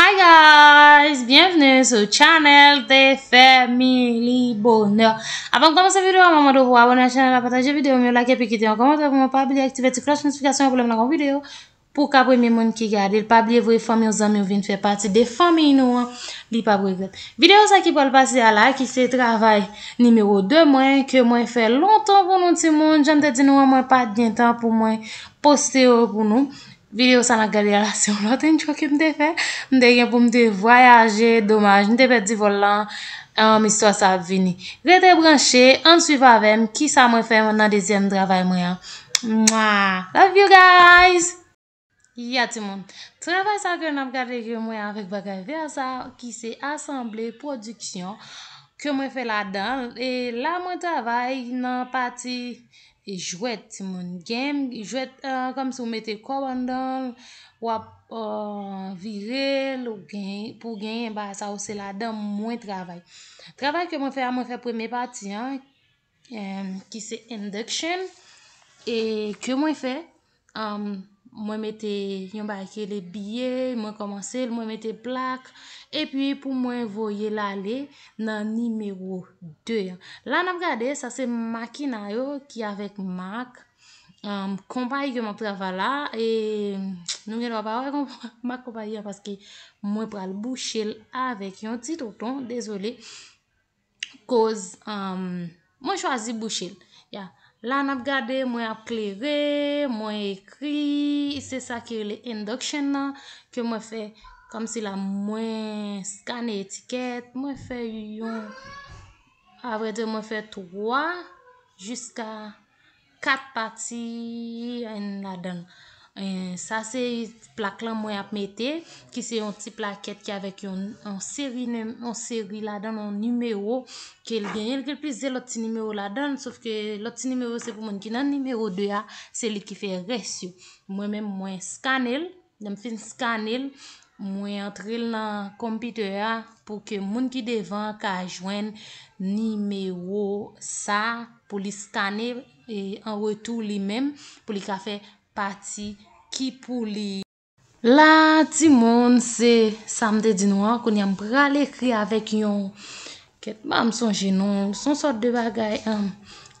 Hi guys, bienvenus ou chanel de Femili Bonheur Apan koman se vide ou a maman do pou abonè chanel a patanje vide ou mè ou lakè pekite ou an komantè ou mè ou pabliè Kivè ti klosch notifikasyon pou lèm lakon vide ou Pou kabwè mè moun ki gade, l pabliè vwe fami ou zanmè ou vin fè pati de fami nou an Li pabwè vet Vide ou sa ki pou alpasi a lak, ki fè travay nimeyo de mwen Ke mwen fè lontan pou nou ti moun, jan te di nou an mwen pati djen tan pou mwen poste ou pou nou Video san ak gade la se on loten, chwa ke m de fe? M de gen pou m de voyaje, domaj, m de pedi volan, am istwa sa ap vini. Ve te branche, ansuiva aven, ki sa mwen fe man nan dezyen travay mwen. Love you guys! Ya ti moun. Travay sa ak kwen nan gade gen mwen avik bakay ve a sa, ki se asamble produksyon ke mwen fe la dan, e la mwen travay nan pati E jwet ti moun gen, e jwet an e, kom se ou mette kor an don, wap e, viril ou gen, pou gen, ba sa ou se la dan mwen travay. Travay ke mwen fe, an mwen fe preme pati an, ki se induction, e ke mwen fe, an... Mwen mette, yon ba eke le biye, mwen koman sel, mwen mette plak. E pi pou mwen voye lale nan nimewo 2. La nan brade, sa se Maki Nayo ki avek MAK. Um, kompayi gen mwen pravala e nou mwen wapayi mwen makompayi ya. Paske mwen pral bouchel avek yon titoton. Dezole, koz um, mwen chwazi bouchel. Ya. Lan ap gade, mwen ap kli re, mwen ekri, se sa ki yon le endoksyen nan, ke mwen fe kom si la mwen skan etiket, mwen fe yon, avre de mwen fe 3, jiska 4 pati, an la deng. Sa se plak lan mwen ap mette, ki se yon ti plaket ki avek yon seri la dan, yon numero, ke l genyen, ke plize l oti numero la dan, saf ke l oti numero se pou mwen ki nan numero 2 a, se li ki fe resyo. Mwen men mwen skanel, dem fin skanel, mwen entrel nan kompite a, pou ke mwen ki devan ka jwen numero sa, pou li skanel, La ti moun se samde di nou an kon yon pral ekri avèk yon Ket mam son jenon, son sort de bagay an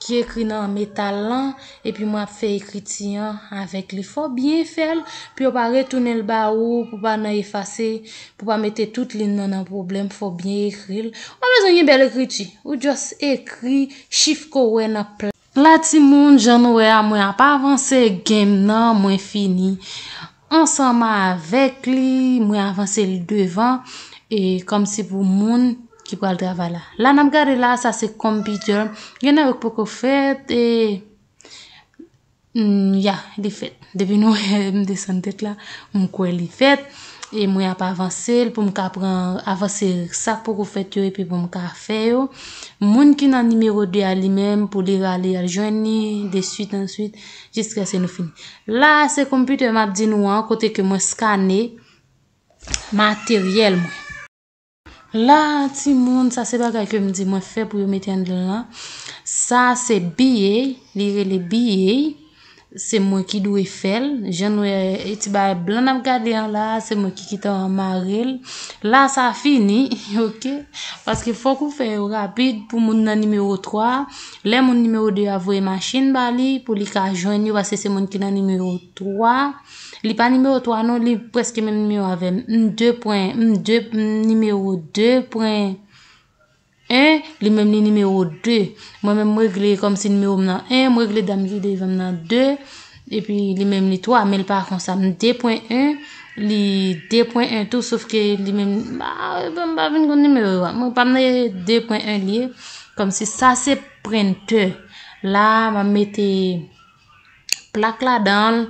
Ki ekri nan me talan E pi mwa fe ekriti yon avèk li fo bien fel Pi yo pa retounen l ba ou pou pa nan efase Pou pa mette tout li nan nan problem fo bien ekril O me zon yon bel ekriti Ou jos ekri chif ko wè nan plan La ti moun jan wè e a mwen ap avanse genm nan mwen fini. Ansama avèk li mwen avanse li devan. E kom si pou moun ki pwa l drava la. La nanm gare la sa se kompidyon. Yonè wèk poko fèt. E mm, ya li fèt. Depi nou mwen desen det la mwen kwen li fèt. E mwen ap avanse, pou mwen ap avanse sak pou kou fètyo e pou mwen ap fèyo. Mwen ki nan nimerou di alimèm pou li alè aljweni, desuit ansuit, jist kè se nou fini. La, se kompute mwen ap di nou an, kote ke mwen skane materyèl mwen. La, ti moun, sa se bagay ke mwen di mwen fè pou yo meten lè lan. Sa se biye, li relè biyey. Se mwen ki dwe fel, jenwe eh, eti ba e blan ap gadeyan la, se mwen ki ki ta amarel. La sa fini, ok, paske fokou fe rapide pou moun nan nimeyo 3. Le moun nimeyo 2 avwe machin ba li pou li ka jwen yo, vase se moun ki nan nimeyo 3. Li pa nimeyo 3 non, li preske men nimeyo ave 2.2. 1, li mem li nimeyo 2. Mwen mem mwegle kom si nimeyo menan 1, mwegle dam zide menan 2. E pi li mem li 3, men l pa konsan 2.1. Li 2.1 tou, saf ke li mem, ba, mwen pa ven kon nimeyo. Mwen pa men 2.1 liye, kom si sa se pren 2. La, mwen mette plak la dan,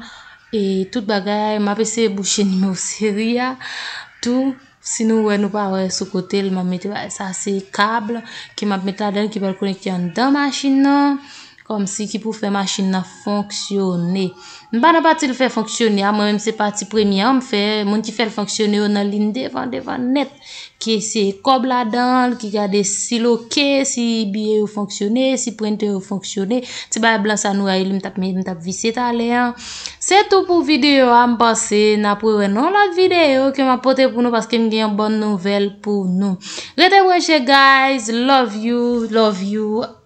e tout bagay, mwen apese bouchen nimeyo seri ya. Tou. Sinou wè nou pa wè sou kote lman meti wè sa si kable ki man met la den ki wè lkonektyan dan masin nou. kom si ki pou fè machin nan fonksyonè. Mba nan pati l fè fonksyonè, a mwen mse pati premyan m fè, mwen ki fè l fonksyonè ou nan lin devan devan net, ki se kob la dan, ki ga de silo ke, si biye ou fonksyonè, si prente ou fonksyonè, ti ba blan sa nou a il, m tap visè talè an. Se tou pou videyo a m basè, nan aprewe nan l ad videyo, ki m apote pou nou, paske m gen yon bon nouvel pou nou. Rete wèche guys, love you, love you,